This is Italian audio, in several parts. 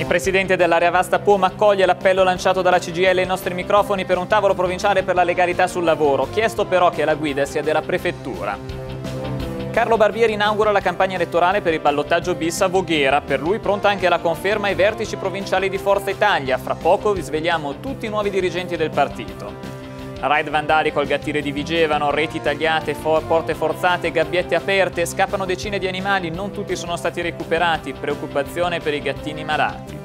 Il presidente dell'area vasta Poma accoglie l'appello lanciato dalla CGL ai nostri microfoni per un tavolo provinciale per la legalità sul lavoro, chiesto però che la guida sia della prefettura. Carlo Barbieri inaugura la campagna elettorale per il ballottaggio bis a Voghera, per lui pronta anche la conferma ai vertici provinciali di Forza Italia, fra poco vi svegliamo tutti i nuovi dirigenti del partito. Raid vandali col gattire di Vigevano, reti tagliate, for porte forzate, gabbiette aperte, scappano decine di animali, non tutti sono stati recuperati, preoccupazione per i gattini malati.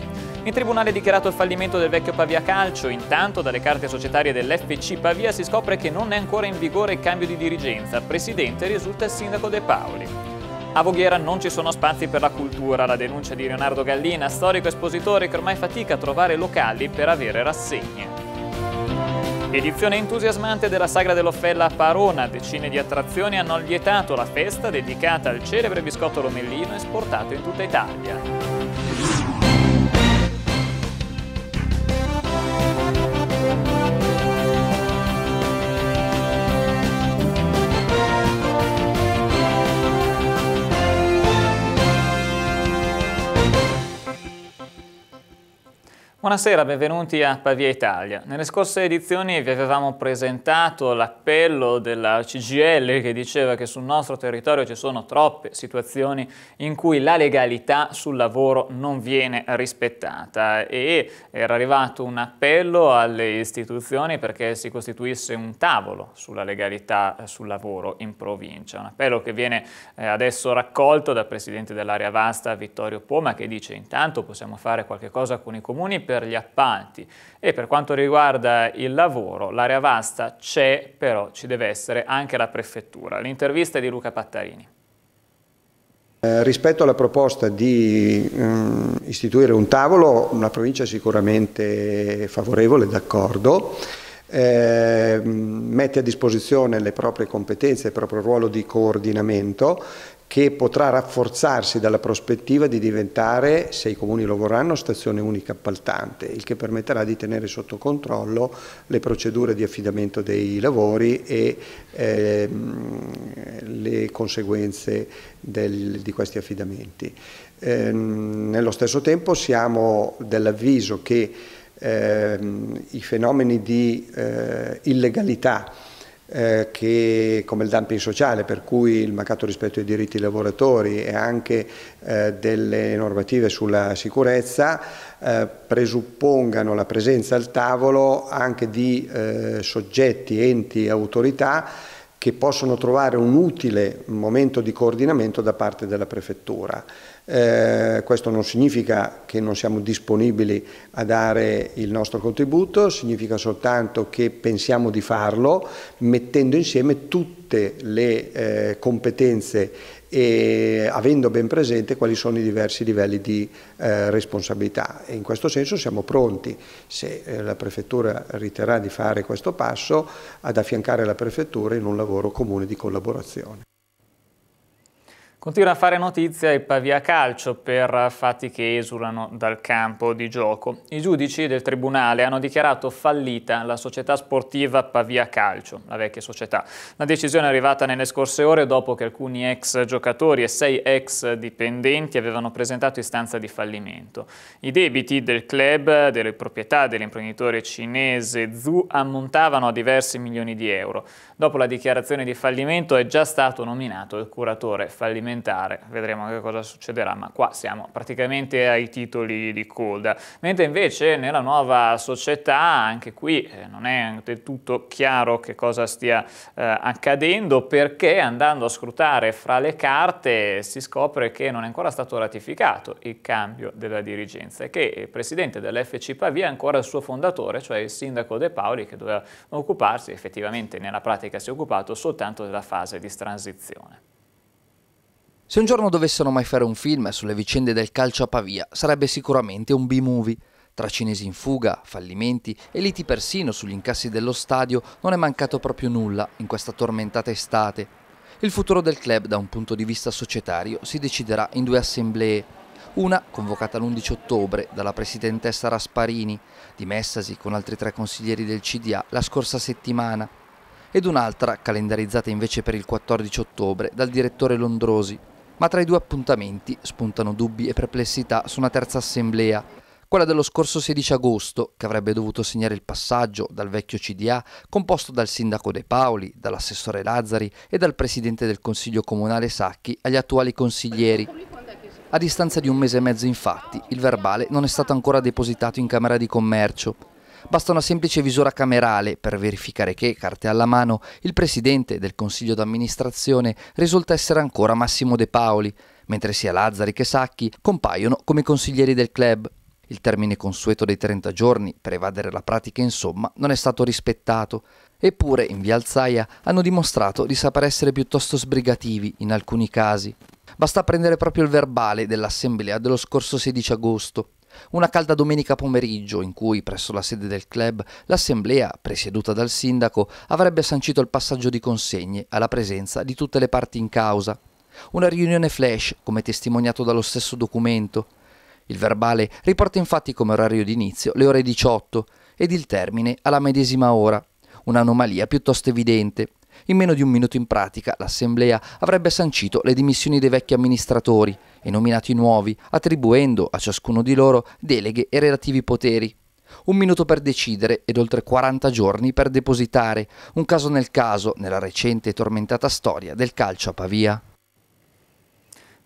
In tribunale è dichiarato il fallimento del vecchio Pavia Calcio, intanto dalle carte societarie dell'FC Pavia si scopre che non è ancora in vigore il cambio di dirigenza, presidente risulta il sindaco De Paoli. A Voghera non ci sono spazi per la cultura, la denuncia di Leonardo Gallina, storico espositore che ormai fatica a trovare locali per avere rassegne. Edizione entusiasmante della Sagra dell'Offella a Parona, decine di attrazioni hanno allietato la festa dedicata al celebre biscotto Lomellino esportato in tutta Italia. Buonasera, benvenuti a Pavia Italia. Nelle scorse edizioni vi avevamo presentato l'appello della CGL che diceva che sul nostro territorio ci sono troppe situazioni in cui la legalità sul lavoro non viene rispettata e era arrivato un appello alle istituzioni perché si costituisse un tavolo sulla legalità eh, sul lavoro in provincia. Un appello che viene eh, adesso raccolto dal presidente dell'area vasta Vittorio Poma che dice intanto possiamo fare qualche cosa con i comuni per per gli appalti. E per quanto riguarda il lavoro, l'area vasta c'è, però ci deve essere anche la prefettura. L'intervista è di Luca Pattarini. Eh, rispetto alla proposta di mm, istituire un tavolo, la provincia è sicuramente favorevole, d'accordo, eh, mm, mette a disposizione le proprie competenze, il proprio ruolo di coordinamento che potrà rafforzarsi dalla prospettiva di diventare, se i comuni lo vorranno, stazione unica appaltante, il che permetterà di tenere sotto controllo le procedure di affidamento dei lavori e ehm, le conseguenze del, di questi affidamenti. Ehm, nello stesso tempo siamo dell'avviso che ehm, i fenomeni di eh, illegalità eh, che, come il dumping sociale, per cui il mancato rispetto ai diritti dei lavoratori e anche eh, delle normative sulla sicurezza eh, presuppongano la presenza al tavolo anche di eh, soggetti, enti, e autorità che possono trovare un utile momento di coordinamento da parte della prefettura. Eh, questo non significa che non siamo disponibili a dare il nostro contributo, significa soltanto che pensiamo di farlo mettendo insieme tutte le eh, competenze e avendo ben presente quali sono i diversi livelli di eh, responsabilità. E in questo senso siamo pronti, se eh, la Prefettura riterrà di fare questo passo, ad affiancare la Prefettura in un lavoro comune di collaborazione. Continua a fare notizia il Pavia Calcio per fatti che esulano dal campo di gioco. I giudici del Tribunale hanno dichiarato fallita la società sportiva Pavia Calcio, la vecchia società. La decisione è arrivata nelle scorse ore dopo che alcuni ex giocatori e sei ex dipendenti avevano presentato istanza di fallimento. I debiti del club, delle proprietà dell'imprenditore cinese Zhu ammontavano a diversi milioni di euro. Dopo la dichiarazione di fallimento è già stato nominato il curatore fallimento elementare, vedremo che cosa succederà, ma qua siamo praticamente ai titoli di coda. Mentre invece nella nuova società, anche qui eh, non è del tutto chiaro che cosa stia eh, accadendo, perché andando a scrutare fra le carte si scopre che non è ancora stato ratificato il cambio della dirigenza e che il presidente dell'FC Pavia è ancora il suo fondatore, cioè il sindaco De Paoli, che doveva occuparsi, effettivamente nella pratica si è occupato soltanto della fase di transizione. Se un giorno dovessero mai fare un film sulle vicende del calcio a Pavia, sarebbe sicuramente un B-movie. Tra cinesi in fuga, fallimenti e liti persino sugli incassi dello stadio non è mancato proprio nulla in questa tormentata estate. Il futuro del club da un punto di vista societario si deciderà in due assemblee. Una convocata l'11 ottobre dalla presidentessa Rasparini, dimessasi con altri tre consiglieri del CDA la scorsa settimana, ed un'altra calendarizzata invece per il 14 ottobre dal direttore Londrosi, ma tra i due appuntamenti spuntano dubbi e perplessità su una terza assemblea, quella dello scorso 16 agosto, che avrebbe dovuto segnare il passaggio dal vecchio CDA, composto dal sindaco De Paoli, dall'assessore Lazzari e dal presidente del Consiglio Comunale Sacchi, agli attuali consiglieri. A distanza di un mese e mezzo, infatti, il verbale non è stato ancora depositato in Camera di Commercio. Basta una semplice visura camerale per verificare che, carte alla mano, il presidente del consiglio d'amministrazione risulta essere ancora Massimo De Paoli, mentre sia Lazzari che Sacchi compaiono come consiglieri del club. Il termine consueto dei 30 giorni per evadere la pratica, insomma, non è stato rispettato. Eppure, in via Alzaia, hanno dimostrato di saper essere piuttosto sbrigativi in alcuni casi. Basta prendere proprio il verbale dell'assemblea dello scorso 16 agosto. Una calda domenica pomeriggio in cui presso la sede del club l'assemblea, presieduta dal sindaco, avrebbe sancito il passaggio di consegne alla presenza di tutte le parti in causa. Una riunione flash, come testimoniato dallo stesso documento. Il verbale riporta infatti come orario d'inizio le ore 18 ed il termine alla medesima ora. Un'anomalia piuttosto evidente. In meno di un minuto in pratica l'Assemblea avrebbe sancito le dimissioni dei vecchi amministratori e nominati nuovi, attribuendo a ciascuno di loro deleghe e relativi poteri. Un minuto per decidere ed oltre 40 giorni per depositare, un caso nel caso nella recente e tormentata storia del calcio a Pavia.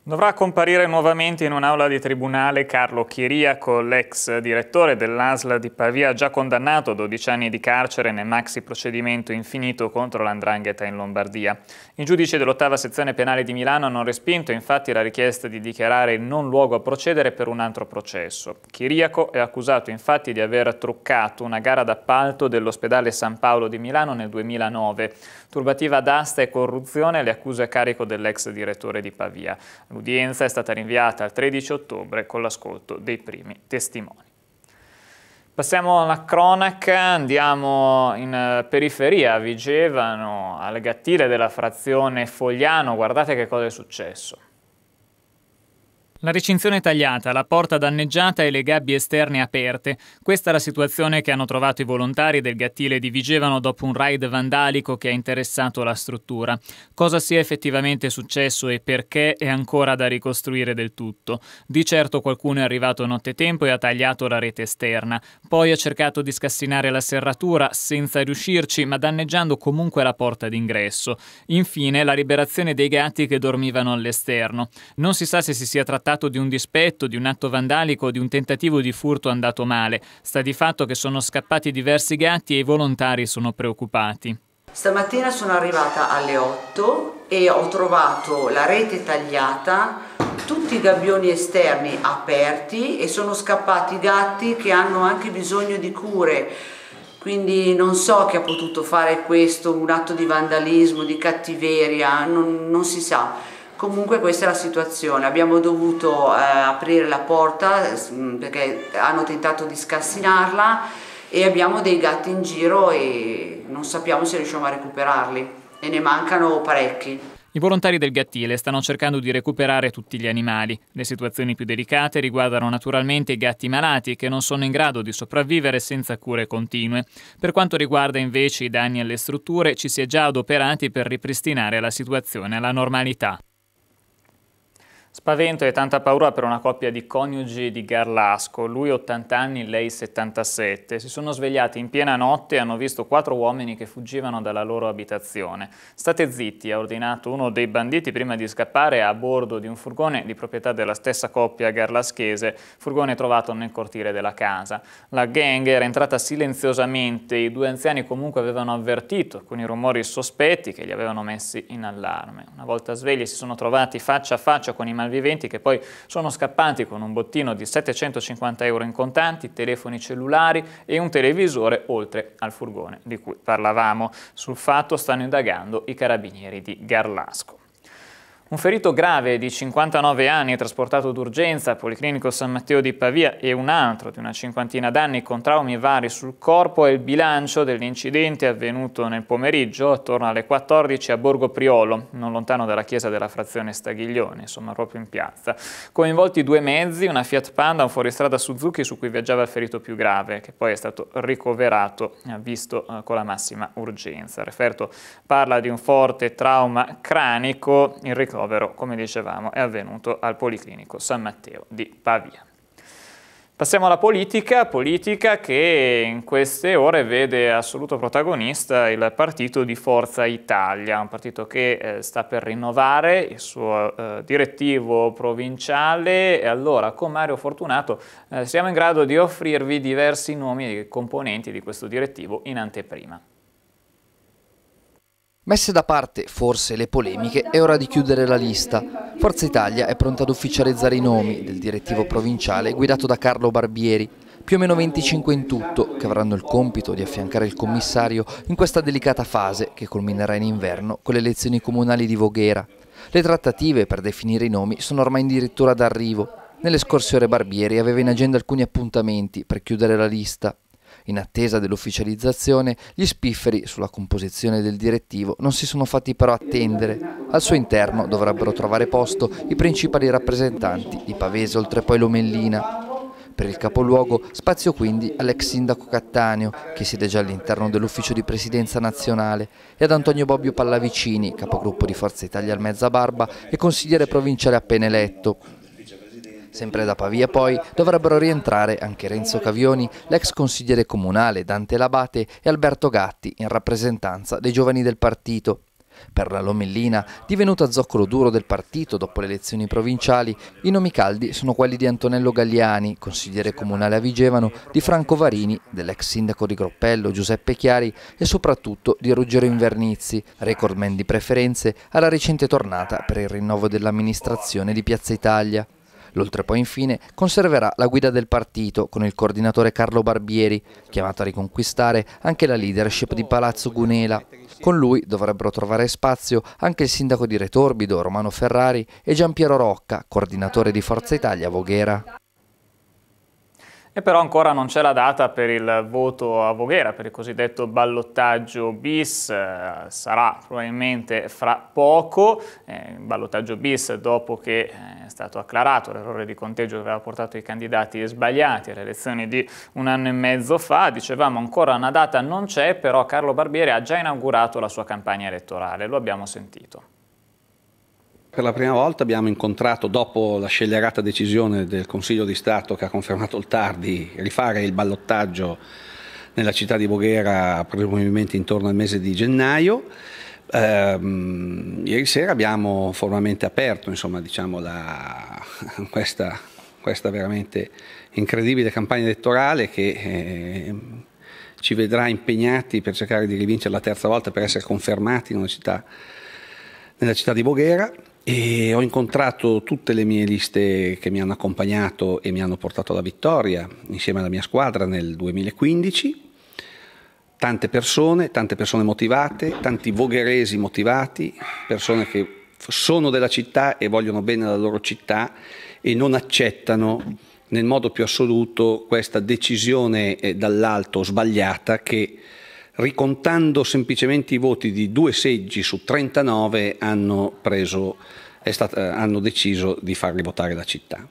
Dovrà comparire nuovamente in un'aula di tribunale Carlo Chiriaco, l'ex direttore dell'ASL di Pavia, già condannato a 12 anni di carcere nel maxi procedimento infinito contro l'andrangheta in Lombardia. I giudici dell'ottava sezione penale di Milano hanno respinto infatti la richiesta di dichiarare il non luogo a procedere per un altro processo. Chiriaco è accusato infatti di aver truccato una gara d'appalto dell'ospedale San Paolo di Milano nel 2009. Turbativa d'asta e corruzione le accuse a carico dell'ex direttore di Pavia. L'udienza è stata rinviata al 13 ottobre con l'ascolto dei primi testimoni. Passiamo alla cronaca, andiamo in eh, periferia, a Vigevano, al gattile della frazione Fogliano, guardate che cosa è successo. La recinzione tagliata, la porta danneggiata e le gabbie esterne aperte. Questa è la situazione che hanno trovato i volontari del gattile di Vigevano dopo un raid vandalico che ha interessato la struttura. Cosa sia effettivamente successo e perché è ancora da ricostruire del tutto. Di certo qualcuno è arrivato nottetempo e ha tagliato la rete esterna. Poi ha cercato di scassinare la serratura senza riuscirci, ma danneggiando comunque la porta d'ingresso. Infine la liberazione dei gatti che dormivano all'esterno. Non si sa se si sia trattato trattato di un dispetto, di un atto vandalico, o di un tentativo di furto andato male. Sta di fatto che sono scappati diversi gatti e i volontari sono preoccupati. Stamattina sono arrivata alle 8 e ho trovato la rete tagliata, tutti i gabbioni esterni aperti e sono scappati i gatti che hanno anche bisogno di cure. Quindi non so chi ha potuto fare questo, un atto di vandalismo, di cattiveria, non, non si sa. Comunque questa è la situazione, abbiamo dovuto eh, aprire la porta mm, perché hanno tentato di scassinarla e abbiamo dei gatti in giro e non sappiamo se riusciamo a recuperarli e ne mancano parecchi. I volontari del gattile stanno cercando di recuperare tutti gli animali. Le situazioni più delicate riguardano naturalmente i gatti malati che non sono in grado di sopravvivere senza cure continue. Per quanto riguarda invece i danni alle strutture, ci si è già adoperati per ripristinare la situazione alla normalità. Spavento e tanta paura per una coppia di coniugi di Garlasco, lui 80 anni, lei 77. Si sono svegliati in piena notte e hanno visto quattro uomini che fuggivano dalla loro abitazione. State zitti, ha ordinato uno dei banditi prima di scappare a bordo di un furgone di proprietà della stessa coppia garlaschese, furgone trovato nel cortile della casa. La gang era entrata silenziosamente, i due anziani comunque avevano avvertito con i rumori sospetti che li avevano messi in allarme. Una volta svegli si sono trovati faccia a faccia con i malvagi malviventi che poi sono scappanti con un bottino di 750 euro in contanti, telefoni cellulari e un televisore oltre al furgone di cui parlavamo. Sul fatto stanno indagando i carabinieri di Garlasco. Un ferito grave di 59 anni trasportato d'urgenza al Policlinico San Matteo di Pavia e un altro di una cinquantina d'anni con traumi vari sul corpo è il bilancio dell'incidente avvenuto nel pomeriggio attorno alle 14 a Borgo Priolo, non lontano dalla chiesa della frazione Staghiglione, insomma proprio in piazza. Coinvolti due mezzi, una Fiat Panda, un fuoristrada Suzuki su cui viaggiava il ferito più grave, che poi è stato ricoverato, eh, visto eh, con la massima urgenza. Il referto parla di un forte trauma cranico, il ricordo ricovero, come dicevamo, è avvenuto al Policlinico San Matteo di Pavia. Passiamo alla politica, politica che in queste ore vede assoluto protagonista il partito di Forza Italia, un partito che eh, sta per rinnovare il suo eh, direttivo provinciale e allora con Mario Fortunato eh, siamo in grado di offrirvi diversi nomi e componenti di questo direttivo in anteprima. Messe da parte forse le polemiche, è ora di chiudere la lista. Forza Italia è pronta ad ufficializzare i nomi del direttivo provinciale guidato da Carlo Barbieri, più o meno 25 in tutto, che avranno il compito di affiancare il commissario in questa delicata fase che culminerà in inverno con le elezioni comunali di Voghera. Le trattative per definire i nomi sono ormai addirittura d'arrivo. Nelle scorse ore Barbieri aveva in agenda alcuni appuntamenti per chiudere la lista. In attesa dell'ufficializzazione, gli spifferi sulla composizione del direttivo non si sono fatti però attendere. Al suo interno dovrebbero trovare posto i principali rappresentanti di Pavese oltre poi Lomellina. Per il capoluogo spazio quindi all'ex sindaco Cattaneo, che siede già all'interno dell'ufficio di presidenza nazionale, e ad Antonio Bobbio Pallavicini, capogruppo di Forza Italia al Mezza Barba e consigliere provinciale appena eletto. Sempre da Pavia poi dovrebbero rientrare anche Renzo Cavioni, l'ex consigliere comunale Dante Labate e Alberto Gatti in rappresentanza dei giovani del partito. Per la Lomellina, divenuta zoccolo duro del partito dopo le elezioni provinciali, i nomi caldi sono quelli di Antonello Galliani, consigliere comunale a Vigevano, di Franco Varini, dell'ex sindaco di Groppello Giuseppe Chiari e soprattutto di Ruggero Invernizzi, recordman di preferenze alla recente tornata per il rinnovo dell'amministrazione di Piazza Italia. L'Oltrepo infine conserverà la guida del partito con il coordinatore Carlo Barbieri, chiamato a riconquistare anche la leadership di Palazzo Gunela. Con lui dovrebbero trovare spazio anche il sindaco di Retorbido Romano Ferrari e Gian Piero Rocca, coordinatore di Forza Italia Voghera. E però ancora non c'è la data per il voto a Voghera, per il cosiddetto ballottaggio bis, eh, sarà probabilmente fra poco, eh, ballottaggio bis dopo che eh, è stato acclarato l'errore di conteggio che aveva portato i candidati sbagliati alle elezioni di un anno e mezzo fa, dicevamo ancora una data non c'è, però Carlo Barbieri ha già inaugurato la sua campagna elettorale, lo abbiamo sentito per la prima volta abbiamo incontrato, dopo la scellerata decisione del Consiglio di Stato che ha confermato il tardi, rifare il ballottaggio nella città di Voghera probabilmente intorno al mese di gennaio, ehm, ieri sera abbiamo formalmente aperto insomma, diciamo, la, questa, questa, veramente incredibile campagna elettorale che... Eh, ci vedrà impegnati per cercare di rivincere la terza volta per essere confermati nella città, nella città di Voghera. E ho incontrato tutte le mie liste che mi hanno accompagnato e mi hanno portato alla vittoria insieme alla mia squadra nel 2015. Tante persone, tante persone motivate, tanti vogheresi motivati, persone che sono della città e vogliono bene la loro città e non accettano nel modo più assoluto questa decisione eh, dall'alto sbagliata che ricontando semplicemente i voti di due seggi su 39 hanno, preso, stata, eh, hanno deciso di farli votare la città.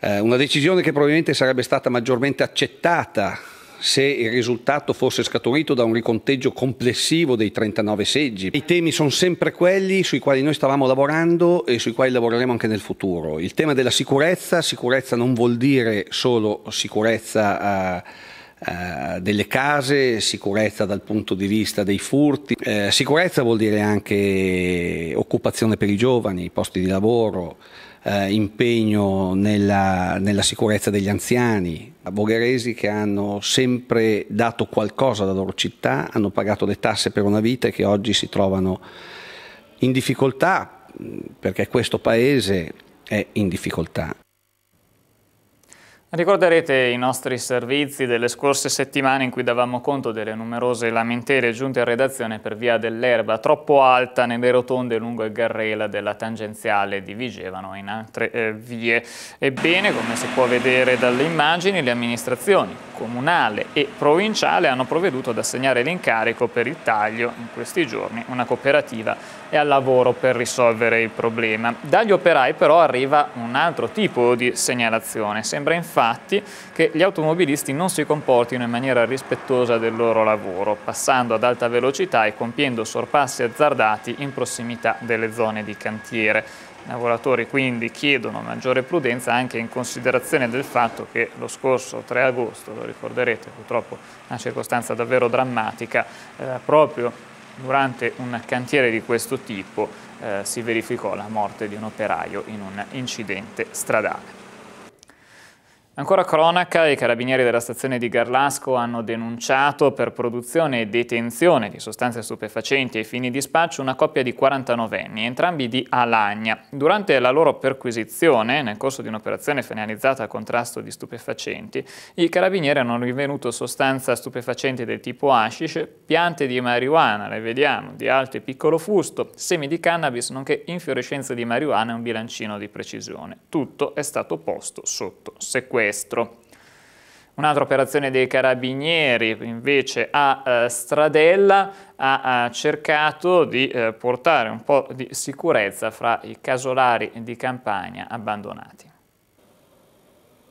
Eh, una decisione che probabilmente sarebbe stata maggiormente accettata se il risultato fosse scaturito da un riconteggio complessivo dei 39 seggi. I temi sono sempre quelli sui quali noi stavamo lavorando e sui quali lavoreremo anche nel futuro. Il tema della sicurezza, sicurezza non vuol dire solo sicurezza... Eh, eh, delle case, sicurezza dal punto di vista dei furti, eh, sicurezza vuol dire anche occupazione per i giovani, posti di lavoro, eh, impegno nella, nella, sicurezza degli anziani, Bogheresi che hanno sempre dato qualcosa alla loro città, hanno pagato le tasse per una vita e che oggi si trovano in difficoltà perché questo paese è in difficoltà. Ricorderete i nostri servizi delle scorse settimane in cui davamo conto delle numerose lamentele giunte a redazione per via dell'erba troppo alta nelle rotonde lungo il garrela della tangenziale di Vigevano e in altre eh, vie. Ebbene, come si può vedere dalle immagini, le amministrazioni comunale e provinciale hanno provveduto ad assegnare l'incarico per il taglio in questi giorni una cooperativa è al lavoro per risolvere il problema. Dagli operai però arriva un altro tipo di segnalazione, sembra infatti fatti che gli automobilisti non si comportino in maniera rispettosa del loro lavoro, passando ad alta velocità e compiendo sorpassi azzardati in prossimità delle zone di cantiere. I lavoratori quindi chiedono maggiore prudenza anche in considerazione del fatto che lo scorso 3 agosto, lo ricorderete purtroppo una circostanza davvero drammatica, eh, proprio durante un cantiere di questo tipo eh, si verificò la morte di un operaio in un incidente stradale. Ancora cronaca, i carabinieri della stazione di Garlasco hanno denunciato per produzione e detenzione di sostanze stupefacenti ai fini di spaccio una coppia di 49 anni, entrambi di Alagna. Durante la loro perquisizione, nel corso di un'operazione finalizzata al contrasto di stupefacenti, i carabinieri hanno rinvenuto sostanze stupefacenti del tipo hashish, piante di marijuana, le vediamo, di alto e piccolo fusto, semi di cannabis, nonché infiorescenze di marijuana e un bilancino di precisione. Tutto è stato posto sotto sequestro destro. Un'altra operazione dei carabinieri invece a eh, Stradella ha, ha, cercato di eh, portare un po' di sicurezza fra i casolari di campagna abbandonati.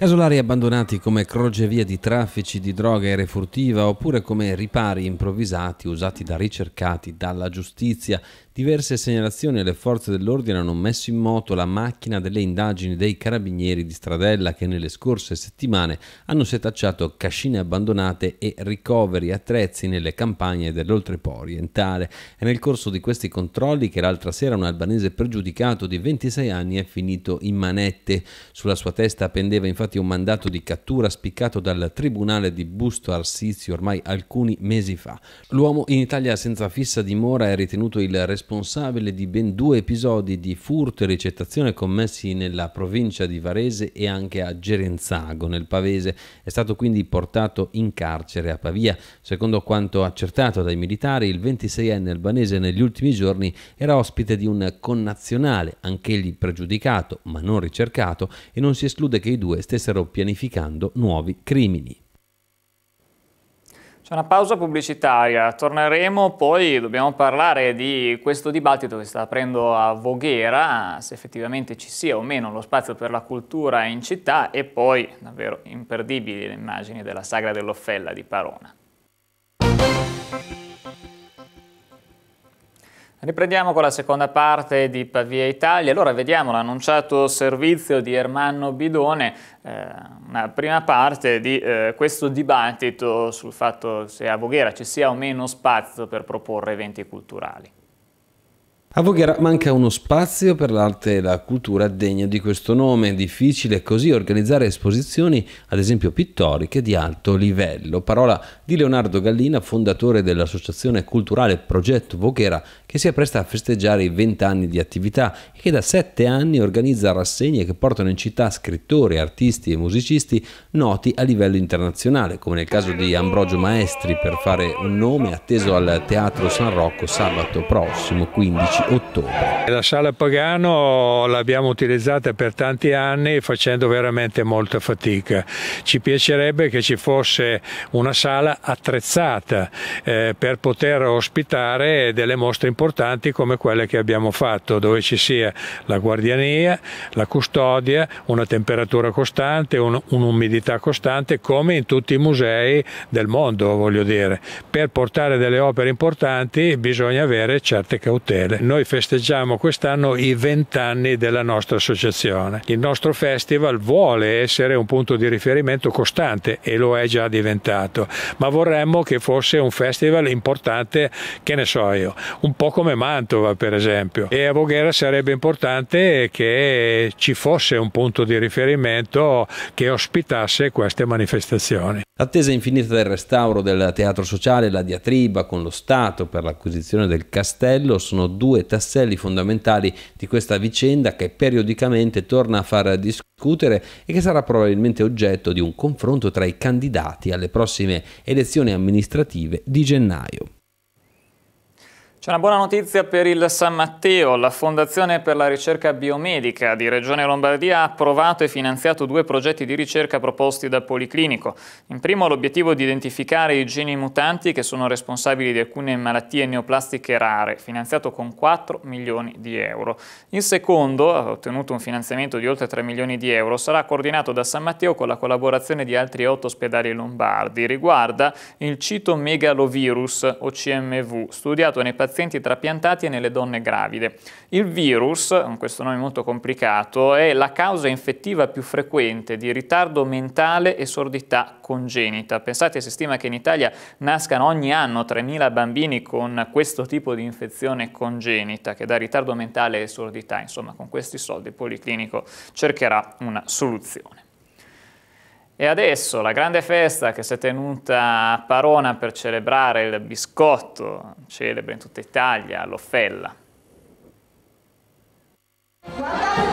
Casolari abbandonati come crocevia di traffici di droga e refurtiva oppure come ripari improvvisati usati da ricercati dalla giustizia. Diverse segnalazioni alle forze dell'ordine hanno messo in moto la macchina delle indagini dei carabinieri di Stradella che nelle scorse settimane hanno setacciato cascine abbandonate e ricoveri attrezzi nelle campagne dell'oltrepo orientale. È nel corso di questi controlli che l'altra sera un albanese pregiudicato di 26 anni è finito in manette. Sulla sua testa pendeva infatti infatti un mandato di cattura spiccato dal tribunale di Busto Arsizio ormai alcuni mesi fa. L'uomo in Italia senza fissa dimora è ritenuto il responsabile di ben due episodi di furto e ricettazione commessi nella provincia di Varese e anche a Gerenzago, nel Pavese. È stato quindi portato in carcere a Pavia. Secondo quanto accertato dai militari, il 26enne albanese negli ultimi giorni era ospite di un connazionale, anch'egli pregiudicato ma non ricercato, e non si esclude che i due stessi stessero pianificando nuovi crimini. C'è una pausa pubblicitaria, torneremo poi, dobbiamo parlare di questo dibattito che sta aprendo a Voghera, se effettivamente ci sia o meno lo spazio per la cultura in città e poi, davvero imperdibili, le immagini della sagra dell'Offella di Parona. Riprendiamo con la seconda parte di Pavia Italia. Allora vediamo l'annunciato servizio di Ermanno Bidone, eh, una prima parte di eh, questo dibattito sul fatto se a Voghera ci sia o meno spazio per proporre eventi culturali. A Voghera manca uno spazio per l'arte e la cultura degno di questo nome. È difficile così organizzare esposizioni, ad esempio pittoriche, di alto livello. Parola di Leonardo Gallina, fondatore dell'associazione culturale Progetto Voghera, che si appresta a festeggiare i vent'anni di attività e che da sette anni organizza rassegne che portano in città scrittori, artisti e musicisti noti a livello internazionale, come nel caso di Ambrogio Maestri, per fare un nome atteso al Teatro San Rocco sabato prossimo 15 ottobre. La sala Pagano l'abbiamo utilizzata per tanti anni facendo veramente molta fatica. Ci piacerebbe che ci fosse una sala attrezzata eh, per poter ospitare delle mostre importanti come quelle che abbiamo fatto, dove ci sia la guardiania, la custodia, una temperatura costante, un'umidità un costante, come in tutti i musei del mondo, voglio dire. Per portare delle opere importanti bisogna avere certe cautele noi festeggiamo quest'anno i vent'anni della nostra associazione. Il nostro festival vuole essere un punto di riferimento costante e lo è già diventato, ma vorremmo che fosse un festival importante, che ne so io, un po' come Mantova per esempio. E a Voghera sarebbe importante che ci fosse un punto di riferimento che ospitasse queste manifestazioni. L'attesa infinita del restauro del teatro sociale, la diatriba con lo Stato per l'acquisizione del castello sono due due tasselli fondamentali di questa vicenda che periodicamente torna a far discutere e che sarà probabilmente oggetto di un confronto tra i candidati alle prossime elezioni amministrative di gennaio. C'è una buona notizia per il San Matteo. La Fondazione per la ricerca biomedica di Regione Lombardia ha approvato e finanziato due progetti di ricerca proposti da Policlinico. In primo l'obiettivo di identificare i geni mutanti che sono responsabili di alcune malattie neoplastiche rare, finanziato con 4 milioni di euro. Il secondo, ha ottenuto un finanziamento di oltre 3 milioni di euro, sarà coordinato da San Matteo con la collaborazione di altri 8 ospedali lombardi. Riguarda il citomegalovirus o CMV, studiato nei pazienti pazienti trapiantati e nelle donne gravide. Il virus, questo nome molto complicato, è la causa infettiva più frequente di ritardo mentale e sordità congenita. Pensate, si stima che in Italia nascano ogni anno 3.000 bambini con questo tipo di infezione congenita che dà ritardo mentale e sordità. Insomma, con questi soldi il Policlinico cercherà una soluzione. E adesso la grande festa che si è tenuta a Parona per celebrare il biscotto, celebre in tutta Italia, l'Offella. Guardate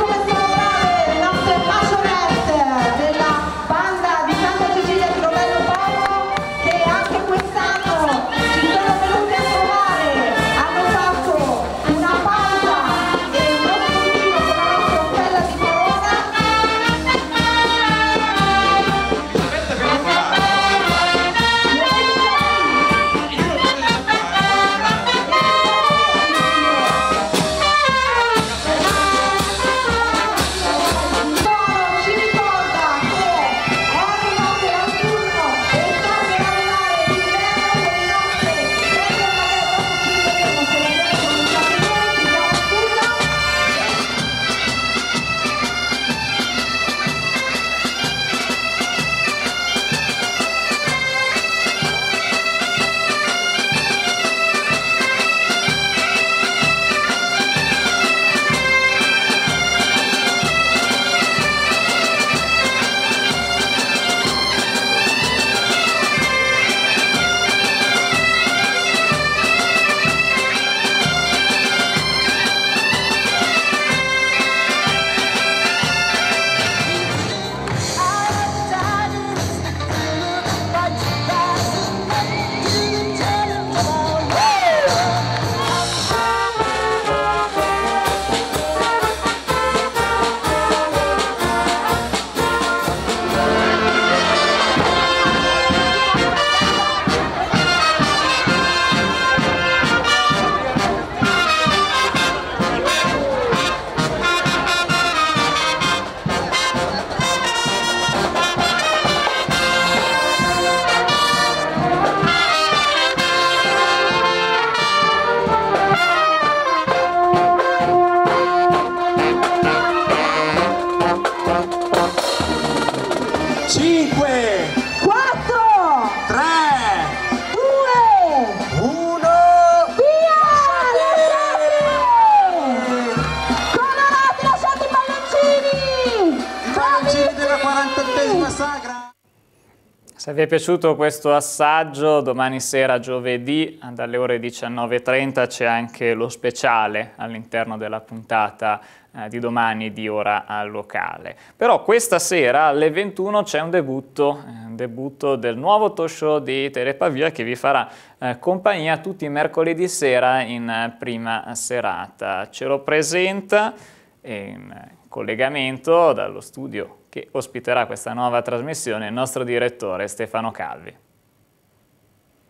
vi è piaciuto questo assaggio, domani sera, giovedì, dalle ore 19.30 c'è anche lo speciale all'interno della puntata eh, di domani di ora al locale. Però questa sera alle 21 c'è un debutto, eh, un debutto del nuovo talk di Telepavia che vi farà eh, compagnia tutti i mercoledì sera in eh, prima serata. Ce lo presenta in ehm, collegamento dallo studio che ospiterà questa nuova trasmissione il nostro direttore Stefano Calvi.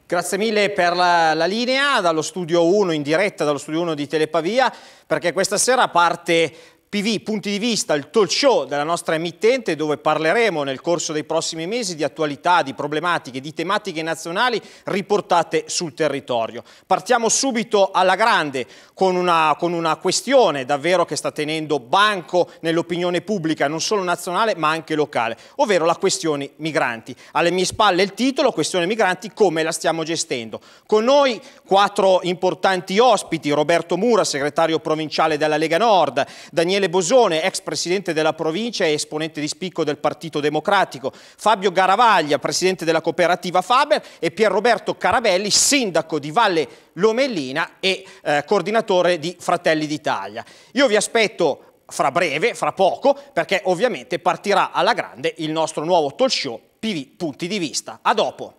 Grazie mille per la, la, linea dallo studio 1 in diretta, dallo studio 1 di Telepavia, perché questa sera parte PV Punti di Vista, il talk show della nostra emittente dove parleremo nel corso dei prossimi mesi di attualità, di problematiche, di tematiche nazionali riportate sul territorio. Partiamo subito alla grande con una, con una questione davvero che sta tenendo banco nell'opinione pubblica non solo nazionale ma anche locale, ovvero la questione migranti. Alle mie spalle il titolo, questione migranti, come la stiamo gestendo. Con noi quattro importanti ospiti, Roberto Mura, segretario provinciale della Lega Nord, Daniele Daniele Bosone, ex presidente della provincia e esponente di spicco del Partito Democratico, Fabio Garavaglia, presidente della cooperativa Faber e Pierroberto Carabelli, sindaco di Valle Lomellina e eh, coordinatore di Fratelli d'Italia. Io vi aspetto fra breve, fra poco, perché ovviamente partirà alla grande il nostro nuovo talk show PV Punti di Vista. A dopo!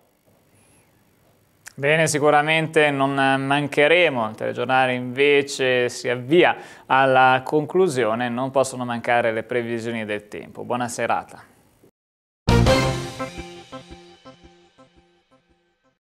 Bene, sicuramente non mancheremo, il telegiornale invece si avvia alla conclusione, non possono mancare le previsioni del tempo. Buona serata.